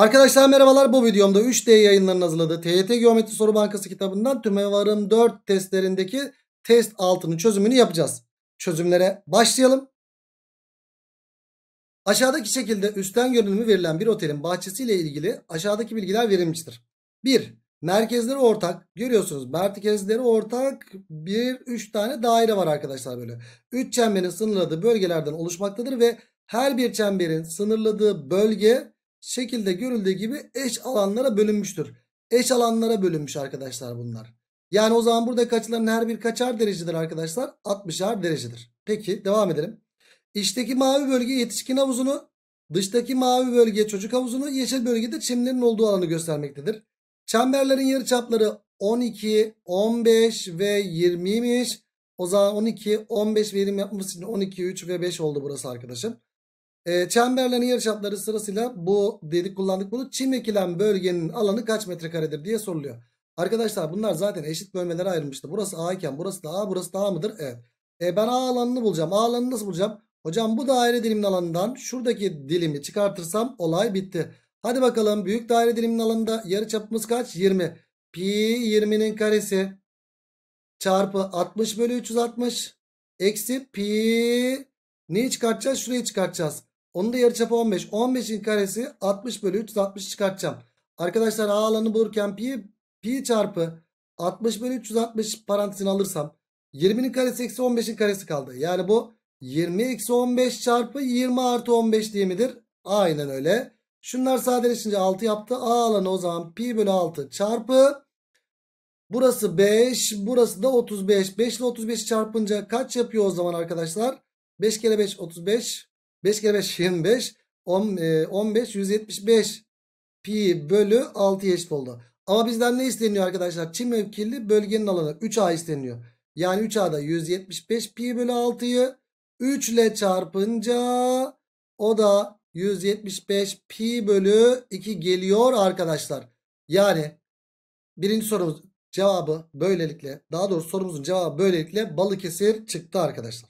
Arkadaşlar merhabalar bu videomda 3D yayınlarının hazırladığı TYT Geometri Soru Bankası kitabından Tümevarım 4 testlerindeki test 6'nın çözümünü yapacağız. Çözümlere başlayalım. Aşağıdaki şekilde üstten görünümü verilen bir otelin bahçesiyle ilgili aşağıdaki bilgiler verilmiştir. 1. Merkezleri ortak. Görüyorsunuz merkezleri ortak bir 3 tane daire var arkadaşlar böyle. 3 çemberin sınırladığı bölgelerden oluşmaktadır ve her bir çemberin sınırladığı bölge şekilde görüldüğü gibi eş alanlara bölünmüştür. Eş alanlara bölünmüş arkadaşlar bunlar. Yani o zaman buradaki açıların her bir kaçar derecedir arkadaşlar? 60'ar derecedir. Peki devam edelim. İçteki mavi bölge yetişkin havuzunu, dıştaki mavi bölge çocuk havuzunu, yeşil bölgede çimlerin olduğu alanı göstermektedir. Çemberlerin yarı çapları 12, 15 ve 20'ymiş. O zaman 12, 15 ve 20 yapmamız için 12, 3 ve 5 oldu burası arkadaşım. E, çemberlerin yarıçapları sırasıyla bu dedik kullandık bunu. Çim ekilen bölgenin alanı kaç metrekaredir diye soruluyor. Arkadaşlar bunlar zaten eşit bölmelere ayrılmıştı. Burası A iken burası da A burası da A mıdır? Evet. E, ben A alanını bulacağım. A alanını nasıl bulacağım? Hocam bu daire dilimin alanından şuradaki dilimi çıkartırsam olay bitti. Hadi bakalım büyük daire dilimin alanında yarıçapımız kaç? 20. Pi 20'nin karesi çarpı 60 bölü 360 eksi pi pi'ni çıkartacağız. Şurayı çıkartacağız. Onun da yarıçapı 15. 15'in karesi 60 bölü 360 çıkartacağım. Arkadaşlar A alanı bulurken pi, pi çarpı 60 bölü 360 parantezini alırsam 20'nin karesi eksi 15'in karesi kaldı. Yani bu 20 eksi 15 çarpı 20 artı 15 diye midir? Aynen öyle. Şunlar sadeleşince 6 yaptı. A alanı o zaman pi bölü 6 çarpı burası 5 burası da 35. 5 ile 35 çarpınca kaç yapıyor o zaman arkadaşlar? 5 kere 5 35 5 kere 5 25. 10, 15 175 pi bölü 6 eşit oldu. Ama bizden ne isteniyor arkadaşlar? Çin mevkili bölgenin alanı 3A isteniyor. Yani 3A'da 175 pi bölü 6'yı 3 ile çarpınca o da 175 pi bölü 2 geliyor arkadaşlar. Yani birinci sorumuz cevabı böylelikle daha doğrusu sorumuzun cevabı böylelikle Balıkesir çıktı arkadaşlar.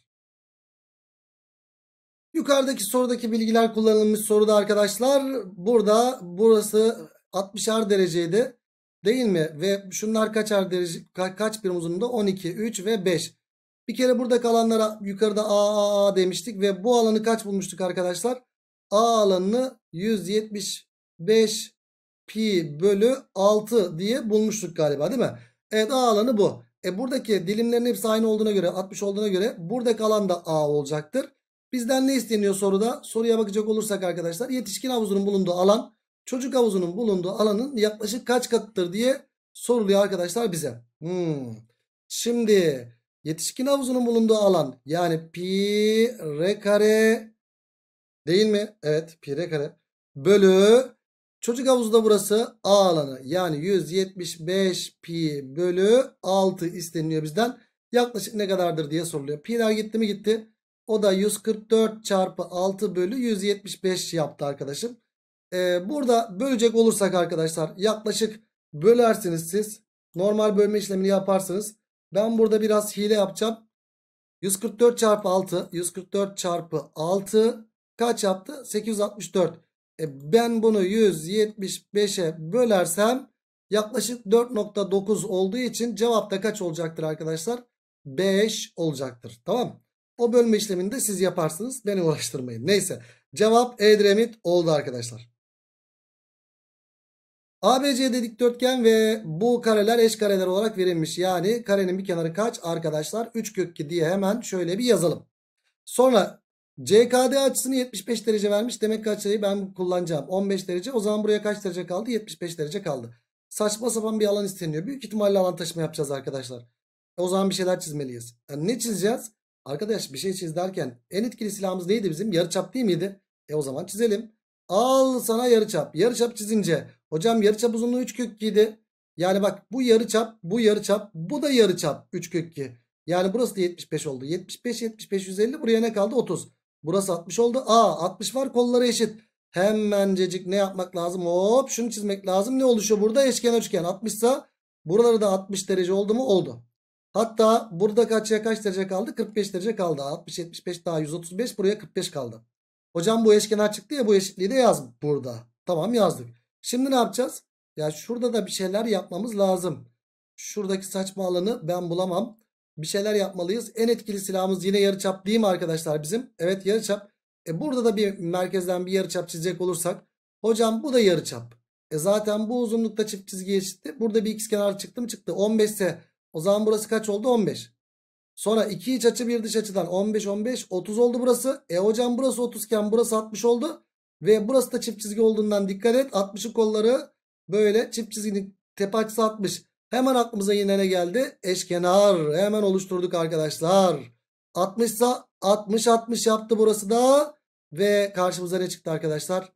Yukarıdaki sorudaki bilgiler kullanılmış soruda arkadaşlar. Burada burası 60'ar dereceydi değil mi? Ve şunlar kaçar derece ka kaç birim uzunluğunda? 12, 3 ve 5. Bir kere burada kalanlara yukarıda a, a, a demiştik ve bu alanı kaç bulmuştuk arkadaşlar? A alanını 175 pi bölü 6 diye bulmuştuk galiba değil mi? Evet A alanı bu. E buradaki dilimlerin hepsi aynı olduğuna göre 60 olduğuna göre burada kalan da A olacaktır. Bizden ne isteniyor soruda? Soruya bakacak olursak arkadaşlar yetişkin havuzunun bulunduğu alan çocuk havuzunun bulunduğu alanın yaklaşık kaç katıdır diye soruluyor arkadaşlar bize. Hmm. Şimdi yetişkin havuzunun bulunduğu alan yani pi r kare değil mi? Evet pi r kare bölü çocuk havuzu da burası a alanı yani 175 pi bölü 6 isteniyor bizden. Yaklaşık ne kadardır diye soruluyor. Pi'ler gitti mi gitti. O da 144 çarpı 6 bölü 175 yaptı arkadaşım. Ee, burada bölecek olursak arkadaşlar yaklaşık bölersiniz siz. Normal bölme işlemini yaparsınız. Ben burada biraz hile yapacağım. 144 çarpı 6. 144 çarpı 6 kaç yaptı? 864. E ben bunu 175'e bölersem yaklaşık 4.9 olduğu için cevapta kaç olacaktır arkadaşlar? 5 olacaktır. Tamam mı? O bölme işlemini de siz yaparsınız. Beni uğraştırmayın. Neyse. Cevap Edremit oldu arkadaşlar. ABC'de dikdörtgen ve bu kareler eş kareler olarak verilmiş. Yani karenin bir kenarı kaç arkadaşlar? 3 kök 2 diye hemen şöyle bir yazalım. Sonra CKD açısını 75 derece vermiş. Demek ki açıyı ben kullanacağım. 15 derece. O zaman buraya kaç derece kaldı? 75 derece kaldı. Saçma sapan bir alan isteniyor. Büyük ihtimalle alan taşıma yapacağız arkadaşlar. O zaman bir şeyler çizmeliyiz. Yani ne çizeceğiz? Arkadaş bir şey çiz derken en etkili silahımız neydi bizim? yarı çap değil miydi? E o zaman çizelim. Al sana yarı çap. Yarı çap çizince hocam yarı çap uzunluğu 3 kök 2'ydi. Yani bak bu yarı çap, bu yarı çap, bu da yarı çap 3 kök 2. Yani burası da 75 oldu. 75 75 150 buraya ne kaldı? 30. Burası 60 oldu. Aa 60 var kolları eşit. Hemencecik ne yapmak lazım? Hop şunu çizmek lazım. Ne oluşuyor burada? Eşken üçgen 60 ise buraları da 60 derece oldu mu? Oldu. Hatta burada kaçya kaç derece kaldı? 45 derece kaldı. 60 75 daha 135 buraya 45 kaldı. Hocam bu eşkenar çıktı ya bu eşitliği de yaz burada. Tamam yazdık. Şimdi ne yapacağız? Ya şurada da bir şeyler yapmamız lazım. Şuradaki saçma alanı ben bulamam. Bir şeyler yapmalıyız. En etkili silahımız yine yarıçap değil mi arkadaşlar bizim? Evet yarıçap. E burada da bir merkezden bir yarıçap çizecek olursak. Hocam bu da yarıçap. E zaten bu uzunlukta çift çizgi eşitti. Burada bir x kenar çıktı mı çıktı. 15 ise o zaman burası kaç oldu? 15. Sonra iki iç açı bir dış açıdan 15 15 30 oldu burası. E hocam burası 30 iken burası 60 oldu. Ve burası da çift çizgi olduğundan dikkat et. 60'ın kolları böyle çift çizginin tepe açısı 60. Hemen aklımıza yine ne geldi? Eşkenar. Hemen oluşturduk arkadaşlar. 60 ise 60 60 yaptı burası da. Ve karşımıza ne çıktı arkadaşlar?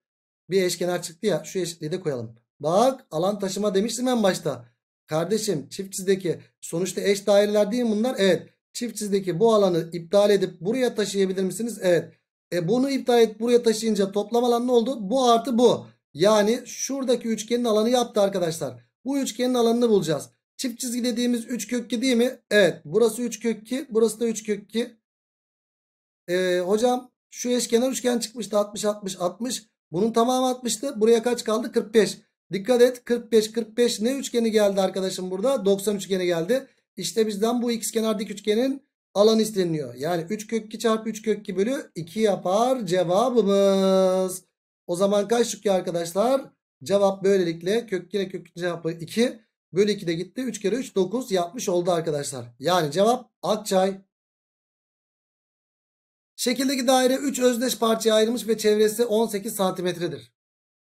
Bir eşkenar çıktı ya. Şu eşitliği de koyalım. Bak alan taşıma demiştim en başta. Kardeşim çift çizdeki sonuçta eş daireler değil mi bunlar? Evet. Çift çizdeki bu alanı iptal edip buraya taşıyabilir misiniz? Evet. E bunu iptal et buraya taşıyınca toplam alan ne oldu? Bu artı bu. Yani şuradaki üçgenin alanı yaptı arkadaşlar. Bu üçgenin alanını bulacağız. Çift çizgi dediğimiz 3 kökki değil mi? Evet. Burası 3 kökki. Burası da 3 kökki. Ee, hocam şu eşkenar üçgen çıkmıştı 60 60 60. Bunun tamamı 60'tı. Buraya kaç kaldı? 45. Dikkat et 45 45 ne üçgeni geldi arkadaşım burada 90 üçgeni geldi. İşte bizden bu kenar dik üçgenin alan isteniliyor. Yani 3 kök 2 çarpı 3 kök 2 bölü 2 yapar cevabımız. O zaman kaç çıkıyor arkadaşlar? Cevap böylelikle kök 2 kök 2 cevabı 2 bölü 2 de gitti. 3 kere 3 9 yapmış oldu arkadaşlar. Yani cevap Akçay. Şekildeki daire 3 özdeş parçaya ayrılmış ve çevresi 18 santimetredir.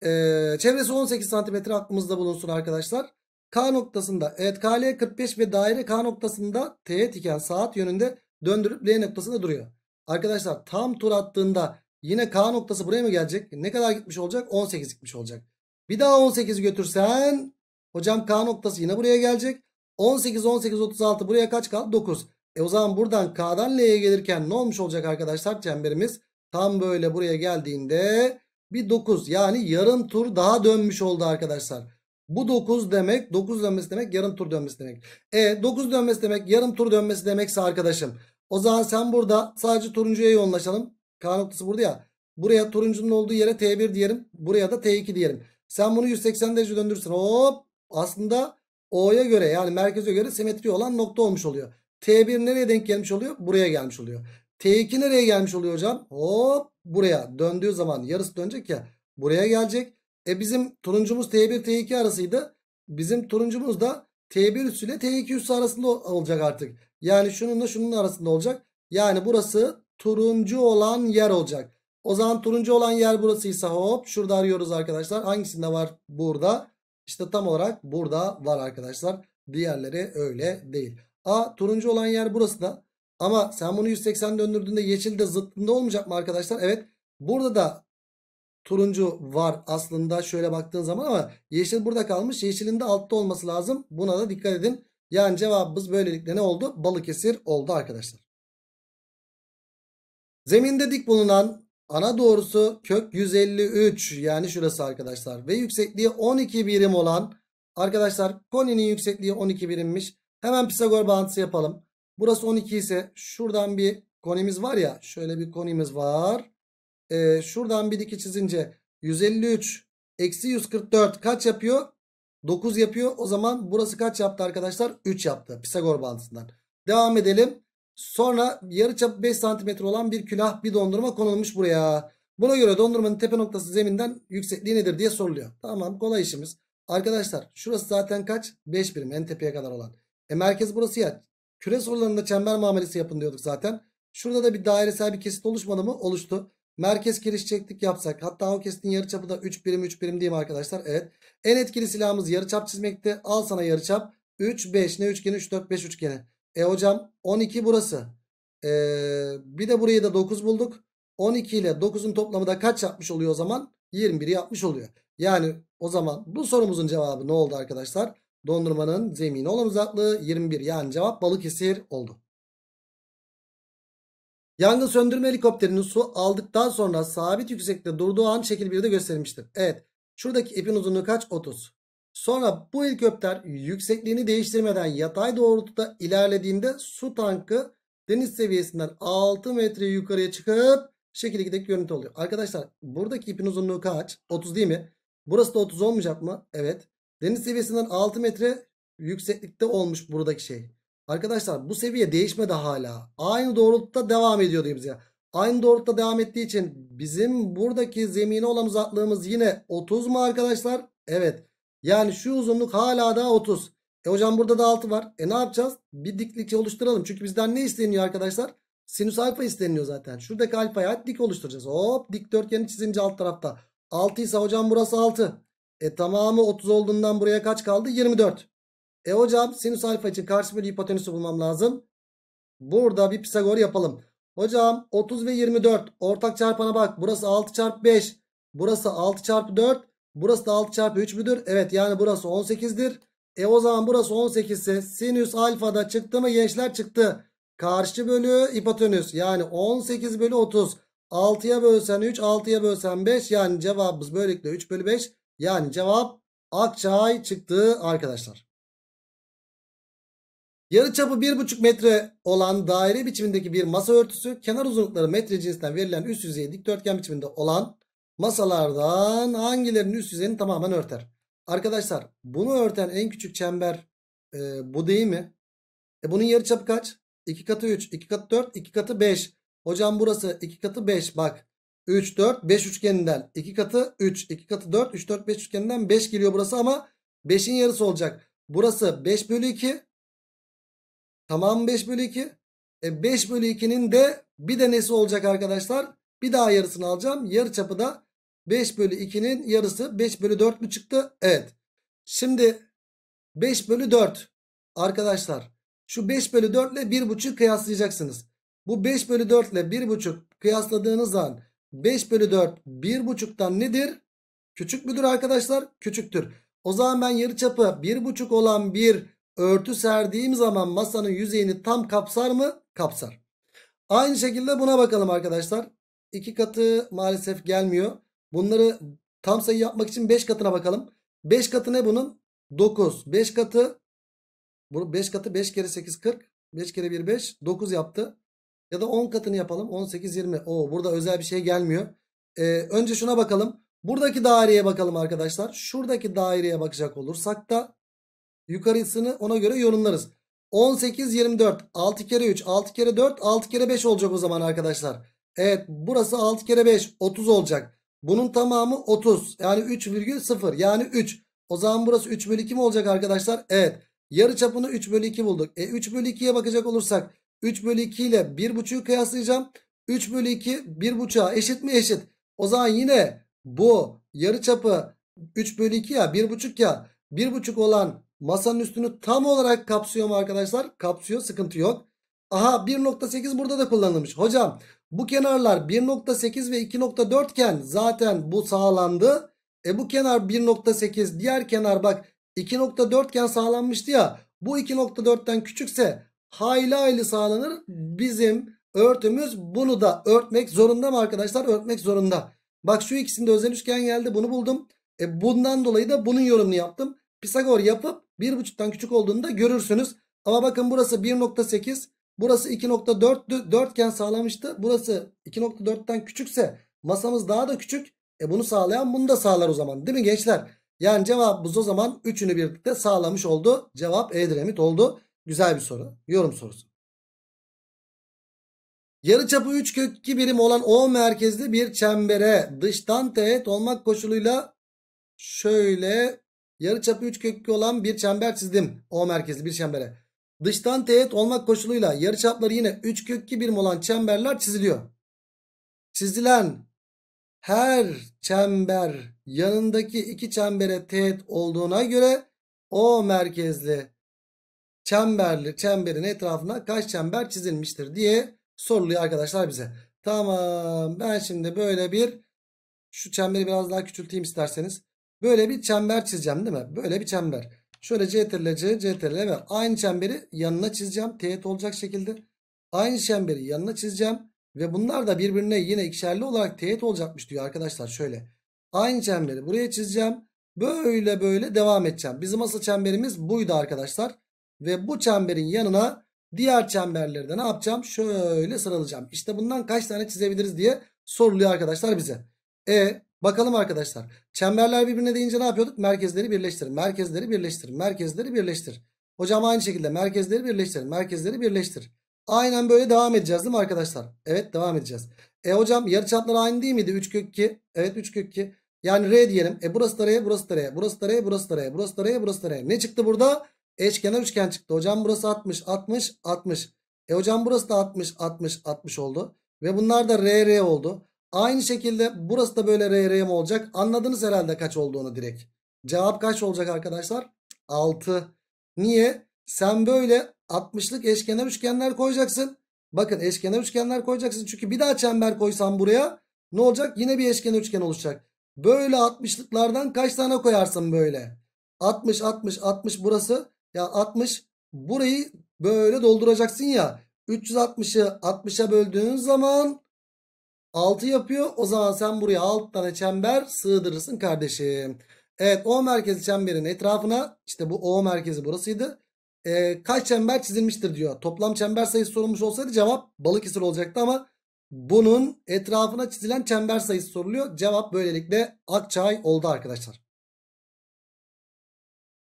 Ee, çevresi 18 santimetre aklımızda bulunsun arkadaşlar. K noktasında evet KL 45 ve daire K noktasında T iken saat yönünde döndürüp L noktasında duruyor. Arkadaşlar tam tur attığında yine K noktası buraya mı gelecek? Ne kadar gitmiş olacak? 18 gitmiş olacak. Bir daha 18 götürsen hocam K noktası yine buraya gelecek. 18 18 36 buraya kaç kaldı? 9. E o zaman buradan K'dan L'ye gelirken ne olmuş olacak arkadaşlar çemberimiz? Tam böyle buraya geldiğinde bir 9 yani yarım tur daha dönmüş oldu arkadaşlar. Bu 9 demek 9 dönmesi demek yarım tur dönmesi demek. E 9 dönmesi demek yarım tur dönmesi demekse arkadaşım. O zaman sen burada sadece turuncuya yoğunlaşalım. K noktası burada ya. Buraya turuncunun olduğu yere T1 diyelim. Buraya da T2 diyelim. Sen bunu 180 derece döndürürsen hop aslında O'ya göre yani merkeze göre simetri olan nokta olmuş oluyor. T1 nereye denk gelmiş oluyor? Buraya gelmiş oluyor. T2 nereye gelmiş oluyor hocam? Hop buraya döndüğü zaman yarısı dönecek ya. Buraya gelecek. E bizim turuncumuz T1 T2 arasıydı. Bizim turuncumuz da T1 üssü ile T2 üssü arasında olacak artık. Yani şununla şunun arasında olacak. Yani burası turuncu olan yer olacak. O zaman turuncu olan yer burasıysa hop şurada arıyoruz arkadaşlar. Hangisinde var? Burada. İşte tam olarak burada var arkadaşlar. Diğerleri öyle değil. A turuncu olan yer burası da. Ama sen bunu 180 döndürdüğünde yeşil de zıttında olmayacak mı arkadaşlar? Evet. Burada da turuncu var aslında şöyle baktığın zaman ama yeşil burada kalmış. Yeşilin de altta olması lazım. Buna da dikkat edin. Yani cevabımız böylelikle ne oldu? Balıkesir oldu arkadaşlar. Zeminde dik bulunan ana doğrusu kök 153 yani şurası arkadaşlar ve yüksekliği 12 birim olan arkadaşlar koninin yüksekliği 12 birimmiş. Hemen Pisagor bağıntısı yapalım. Burası 12 ise şuradan bir konimiz var ya. Şöyle bir konimiz var. Ee, şuradan bir diki çizince 153 eksi 144 kaç yapıyor? 9 yapıyor. O zaman burası kaç yaptı arkadaşlar? 3 yaptı. Pisagor bağıntısından. Devam edelim. Sonra yarıçapı 5 santimetre olan bir külah bir dondurma konulmuş buraya. Buna göre dondurmanın tepe noktası zeminden yüksekliği nedir diye soruluyor. Tamam kolay işimiz. Arkadaşlar şurası zaten kaç? 5 birim en tepeye kadar olan. E merkez burası ya. Küre sorularında çember muamelesi yapın diyorduk zaten. Şurada da bir dairesel bir kesit oluşmadı mı? Oluştu. Merkez çektik yapsak hatta o kesitin yarıçapı da 3 birim 3 birim diyeyim arkadaşlar. Evet. En etkili silahımız yarıçap çizmekti. Al sana yarıçap. 3 5 ne üçgeni 3 4 5 üçgeni. E hocam 12 burası. Ee, bir de burayı da 9 bulduk. 12 ile 9'un toplamı da kaç yapmış oluyor o zaman? 21'i yapmış oluyor. Yani o zaman bu sorumuzun cevabı ne oldu arkadaşlar? Dondurmanın zemini olan uzaklığı 21. Yani cevap Balıkesir oldu. Yangın söndürme helikopterinin su aldıktan sonra sabit yüksekte durduğu an şekil 1'de gösterilmiştir. Evet. Şuradaki ipin uzunluğu kaç? 30. Sonra bu helikopter yüksekliğini değiştirmeden yatay doğrultuda ilerlediğinde su tankı deniz seviyesinden 6 metre yukarıya çıkıp şekil 2'deki görüntü oluyor. Arkadaşlar buradaki ipin uzunluğu kaç? 30 değil mi? Burası da 30 olmayacak mı? Evet. Deniz seviyesinden 6 metre yükseklikte olmuş buradaki şey. Arkadaşlar bu seviye değişmedi hala. Aynı doğrultuda devam ediyor diyoruz ya. Aynı doğrultuda devam ettiği için bizim buradaki zemine olan uzaklığımız yine 30 mu arkadaşlar? Evet. Yani şu uzunluk hala daha 30. E hocam burada da 6 var. E ne yapacağız? Bir diklik oluşturalım. Çünkü bizden ne isteniyor arkadaşlar? Sinüs alfa isteniyor zaten. Şuradaki alfaya dik oluşturacağız. Hop dikdörtgeni çizince alt tarafta. 6 ise hocam burası 6. E tamamı 30 olduğundan buraya kaç kaldı? 24. E hocam sinüs alfa için karşı bölü hipotenüsü bulmam lazım. Burada bir Pisagor yapalım. Hocam 30 ve 24 ortak çarpana bak. Burası 6 çarpı 5. Burası 6 çarpı 4. Burası da 6 çarpı 3 müdür? Evet yani burası 18'dir. E o zaman burası 18 ise sinüs alfa da çıktı mı gençler çıktı. Karşı bölü hipotenüs yani 18 bölü 30. 6'ya bölsen 3 6'ya bölsen 5 yani cevabımız böylelikle 3 bölü 5. Yani cevap Akçay çıktı arkadaşlar. Yarıçapı 1,5 metre olan daire biçimindeki bir masa örtüsü kenar uzunlukları metre cinsinden verilen üst yüzeyi dikdörtgen biçiminde olan masalardan hangilerinin üst yüzeyini tamamen örter? Arkadaşlar bunu örten en küçük çember e, bu değil mi? E, bunun yarıçapı kaç? 2 katı 3, 2 katı 4, 2 katı 5. Hocam burası 2 katı 5 bak. 3, 4, 5 üçgeninden 2 katı 3, 2 katı 4, 3, 4, 5 üçgeninden 5 geliyor burası ama 5'in yarısı olacak. Burası 5 bölü 2. Tamam 5 bölü 2. E 5 bölü 2'nin de bir de nesi olacak arkadaşlar? Bir daha yarısını alacağım. Yarı çapı da 5 bölü 2'nin yarısı 5 bölü 4 mü çıktı? Evet. Şimdi 5 bölü 4 arkadaşlar şu 5 bölü 4 ile buçuk kıyaslayacaksınız. Bu 5 bölü 4 ile buçuk kıyasladığınız zaman 5 bölü 4 1,5'tan nedir? Küçük müdür arkadaşlar? Küçüktür. O zaman ben yarıçapı 1,5 olan bir örtü serdiğim zaman masanın yüzeyini tam kapsar mı? Kapsar. Aynı şekilde buna bakalım arkadaşlar. 2 katı maalesef gelmiyor. Bunları tam sayı yapmak için 5 katına bakalım. 5 katı ne bunun? 9. 5 katı 5 katı 5 kere 8 40. 5 kere 1 5. 9 yaptı. Ya da 10 katını yapalım. 18 20. Oo burada özel bir şey gelmiyor. Ee, önce şuna bakalım. Buradaki daireye bakalım arkadaşlar. Şuradaki daireye bakacak olursak da yukarısını ona göre yorumlarız. 18 24 6 kere 3 6 kere 4 6 kere 5 olacak o zaman arkadaşlar. Evet burası 6 kere 5 30 olacak. Bunun tamamı 30 yani 3,0 yani 3. O zaman burası 3 bölü 2 mi olacak arkadaşlar? Evet yarı çapını 3 bölü 2 bulduk. E 3 bölü 2'ye bakacak olursak 3 bölü 2 ile 1.5'ü kıyaslayacağım. 3 bölü 2 1.5'a eşit mi eşit. O zaman yine bu yarı çapı 3 bölü 2 ya 1.5 ya 1.5 olan masanın üstünü tam olarak kapsıyor mu arkadaşlar? Kapsıyor sıkıntı yok. Aha 1.8 burada da kullanılmış. Hocam bu kenarlar 1.8 ve 2.4 iken zaten bu sağlandı. E bu kenar 1.8 diğer kenar bak 2.4 iken sağlanmıştı ya. Bu 2.4'ten küçükse hayli hayli sağlanır. Bizim örtümüz bunu da örtmek zorunda mı arkadaşlar? Örtmek zorunda. Bak şu ikisinde özel üçgen geldi bunu buldum. E bundan dolayı da bunun yorumunu yaptım. Pisagor yapıp 1.5'tan küçük olduğunu da görürsünüz. Ama bakın burası 1.8 burası 2.4 dörtgen sağlamıştı. Burası 2.4'ten küçükse masamız daha da küçük. E bunu sağlayan bunu da sağlar o zaman değil mi gençler? Yani cevabımız o zaman üçünü birlikte sağlamış oldu. Cevap E diremit oldu. Güzel bir soru. Yorum sorusu. Yarı çapı 3 kök 2 birim olan O merkezli bir çembere dıştan teğet olmak koşuluyla şöyle yarı çapı 3 kök 2 olan bir çember çizdim. O merkezli bir çembere. Dıştan teğet olmak koşuluyla yarı çapları yine 3 kök 2 birim olan çemberler çiziliyor. Çizilen her çember yanındaki iki çembere teğet olduğuna göre O merkezli çemberli çemberin etrafına kaç çember çizilmiştir diye soruluyor arkadaşlar bize. Tamam ben şimdi böyle bir şu çemberi biraz daha küçülteyim isterseniz. Böyle bir çember çizeceğim değil mi? Böyle bir çember. Şöyle CTRL C, CTRL ve aynı çemberi yanına çizeceğim. Teğet olacak şekilde. Aynı çemberi yanına çizeceğim. Ve bunlar da birbirine yine ikişerli olarak teğet olacakmış diyor arkadaşlar. Şöyle. Aynı çemberi buraya çizeceğim. Böyle böyle devam edeceğim. Bizim asıl çemberimiz buydu arkadaşlar. Ve bu çemberin yanına diğer çemberleri de ne yapacağım? Şöyle sıralayacağım. İşte bundan kaç tane çizebiliriz diye soruluyor arkadaşlar bize. E bakalım arkadaşlar. Çemberler birbirine deyince ne yapıyorduk? Merkezleri birleştir. Merkezleri birleştir. Merkezleri birleştir. Hocam aynı şekilde merkezleri birleştir. Merkezleri birleştir. Aynen böyle devam edeceğiz değil mi arkadaşlar? Evet devam edeceğiz. E hocam yarıçaplar aynı değil miydi? 3 kök 2. Evet 3 kök 2. Yani R diyelim. E burası da R, burası da R, burası da R, burası da R, burası da R, burası da R. Ne çıktı burada? Eşkenar üçgen çıktı. Hocam burası 60, 60, 60. E hocam burası da 60, 60, 60 oldu. Ve bunlar da RR oldu. Aynı şekilde burası da böyle RR mi olacak? Anladınız herhalde kaç olduğunu direkt. Cevap kaç olacak arkadaşlar? 6. Niye? Sen böyle 60'lık eşkenar üçgenler koyacaksın. Bakın eşkenar üçgenler koyacaksın. Çünkü bir daha çember koysan buraya ne olacak? Yine bir eşkenar üçgen oluşacak. Böyle 60'lıklardan kaç tane koyarsın böyle? 60, 60, 60 burası. Ya 60 burayı böyle dolduracaksın ya. 360'ı 60'a böldüğün zaman 6 yapıyor. O zaman sen buraya 6 tane çember sığdırırsın kardeşim. Evet O merkezi çemberin etrafına işte bu O merkezi burasıydı. Ee, kaç çember çizilmiştir diyor. Toplam çember sayısı sorulmuş olsaydı cevap Balıkesir olacaktı ama bunun etrafına çizilen çember sayısı soruluyor. Cevap böylelikle Akçay oldu arkadaşlar.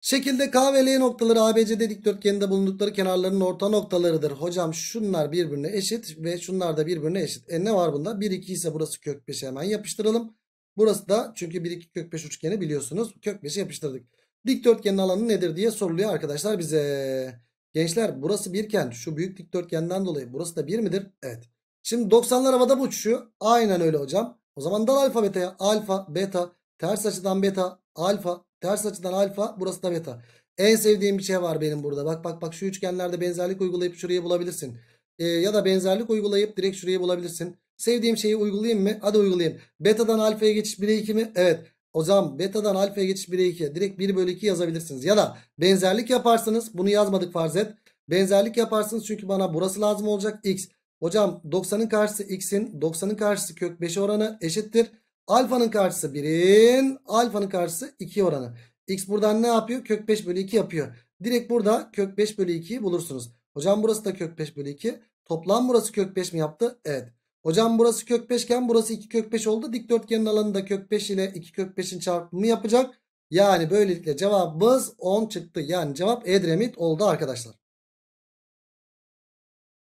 Şekilde K ve L noktaları ABCD dikdörtgeninde bulundukları kenarların orta noktalarıdır. Hocam şunlar birbirine eşit ve şunlar da birbirine eşit. E ne var bunda? 1 2 ise burası kök 5'e hemen yapıştıralım. Burası da çünkü 1 2 kök 5 üçgeni biliyorsunuz. Kök 5'i yapıştırdık. Dikdörtgenin alanı nedir diye soruluyor arkadaşlar bize. Gençler burası birken şu büyük dikdörtgenden dolayı burası da 1 midir? Evet. Şimdi 90'lar havada mı uçuşuyor? Aynen öyle hocam. O zaman dal alfa beta'ya alfa beta ters açıdan beta Alfa. Ters açıdan alfa. Burası da beta. En sevdiğim bir şey var benim burada. Bak bak bak şu üçgenlerde benzerlik uygulayıp şurayı bulabilirsin. Ee, ya da benzerlik uygulayıp direkt şurayı bulabilirsin. Sevdiğim şeyi uygulayayım mı? Hadi uygulayayım. Beta'dan alfaya geçiş 1'e 2 mi? Evet. O zaman beta'dan alfaya geçiş 1'e 2. Direkt 1 bölü 2 yazabilirsiniz. Ya da benzerlik yaparsınız. Bunu yazmadık farz et. Benzerlik yaparsınız çünkü bana burası lazım olacak x. Hocam 90'ın karşısı x'in 90'ın karşısı kök 5 oranı eşittir. Alfanın karşısı 1'in alfanın karşısı 2 oranı. X buradan ne yapıyor? Kök 5 bölü 2 yapıyor. Direkt burada kök 5 bölü 2'yi bulursunuz. Hocam burası da kök 5 bölü 2. Toplam burası kök 5 mi yaptı? Evet. Hocam burası kök 5 iken burası 2 kök 5 oldu. Dikdörtgenin alanı da kök 5 ile 2 kök 5'in çarpımı yapacak. Yani böylelikle cevabımız 10 çıktı. Yani cevap Edremit oldu arkadaşlar.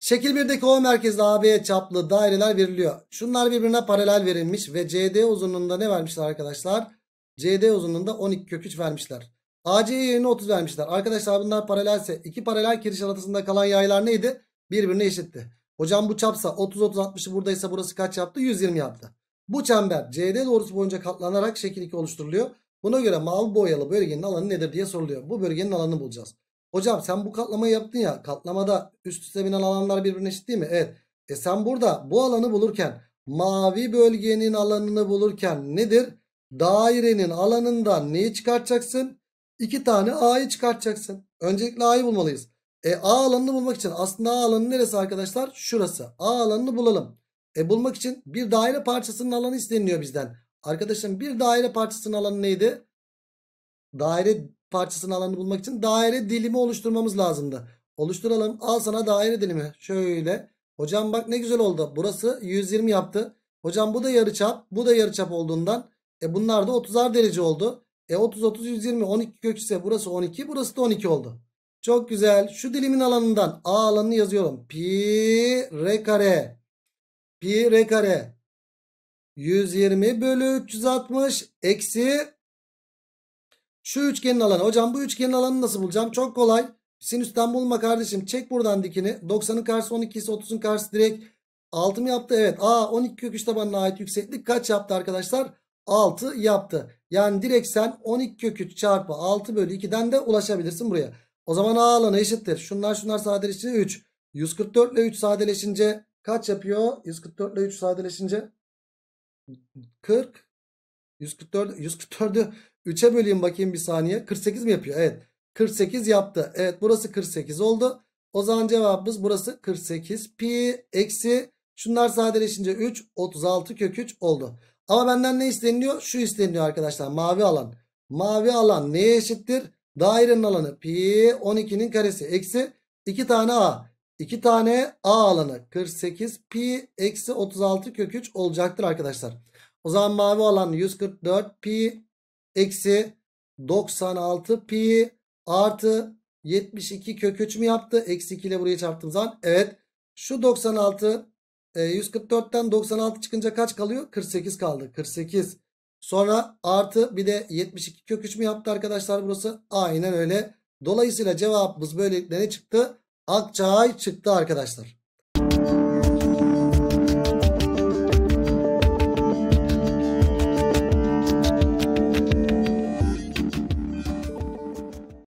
Şekil 1'deki O merkezde AB çaplı daireler veriliyor. Şunlar birbirine paralel verilmiş ve CD uzunluğunda ne vermişler arkadaşlar? CD uzunluğunda 12 köküç vermişler. AC yerine 30 vermişler. Arkadaşlar bunlar paralelse iki paralel kiriş arasında kalan yaylar neydi? Birbirine eşitti. Hocam bu çapsa 30-30-60'ı buradaysa burası kaç yaptı? 120 yaptı. Bu çember CD doğrusu boyunca katlanarak şekil 2 oluşturuluyor. Buna göre mal boyalı bölgenin alanı nedir diye soruluyor. Bu bölgenin alanını bulacağız. Hocam sen bu katlamayı yaptın ya. Katlamada üst üste binen alanlar birbirine eşit değil mi? Evet. E sen burada bu alanı bulurken mavi bölgenin alanını bulurken nedir? Dairenin alanından neyi çıkartacaksın? İki tane A'yı çıkartacaksın. Öncelikle A'yı bulmalıyız. E A alanını bulmak için aslında A alanı neresi arkadaşlar? Şurası. A alanını bulalım. E bulmak için bir daire parçasının alanı isteniliyor bizden. Arkadaşım bir daire parçasının alanı neydi? Daire parçasının alanını bulmak için daire dilimi oluşturmamız lazımdı. Oluşturalım. Al sana daire dilimi. Şöyle. Hocam bak ne güzel oldu. Burası 120 yaptı. Hocam bu da yarıçap. Bu da yarıçap olduğundan e bunlar da 30'ar derece oldu. E 30 30 120 12 kök ise burası 12 burası da 12 oldu. Çok güzel. Şu dilimin alanından A alanını yazıyorum. Pi r kare. Pi r kare. 120 bölü 360 eksi şu üçgenin alanı. Hocam bu üçgenin alanını nasıl bulacağım? Çok kolay. Sinüsten bulma kardeşim. Çek buradan dikini. 90'ın karşısı 12 ise 30'un karşısı direkt 6 mı yaptı? Evet. A 12 kök 3 tabanına ait yükseklik kaç yaptı arkadaşlar? 6 yaptı. Yani direkt sen 12 kök çarpı 6 bölü 2'den de ulaşabilirsin buraya. O zaman A alanı eşittir. Şunlar şunlar sadeleşince 3. 144 ile 3 sadeleşince kaç yapıyor? 144 ile 3 sadeleşince 40. 144 144. 3'e böleyim bakayım bir saniye. 48 mi yapıyor? Evet. 48 yaptı. Evet burası 48 oldu. O zaman cevabımız burası 48 pi eksi şunlar sadeleşince 3 36 kök 3 oldu. Ama benden ne isteniliyor? Şu isteniliyor arkadaşlar mavi alan. Mavi alan neye eşittir? Dairenin alanı pi 12'nin karesi eksi 2 tane a. 2 tane a alanı 48 pi eksi 36 kök 3 olacaktır arkadaşlar. O zaman mavi alan 144 pi eksi 96 pi artı 72 kök 3 mü yaptı? Eksi 2 ile buraya çarptığım zaman. Evet şu 96 144'ten 96 çıkınca kaç kalıyor? 48 kaldı. 48. Sonra artı bir de 72 kök 3 mü yaptı arkadaşlar burası? Aynen öyle. Dolayısıyla cevabımız böylelikle ne çıktı? Akçay çıktı arkadaşlar.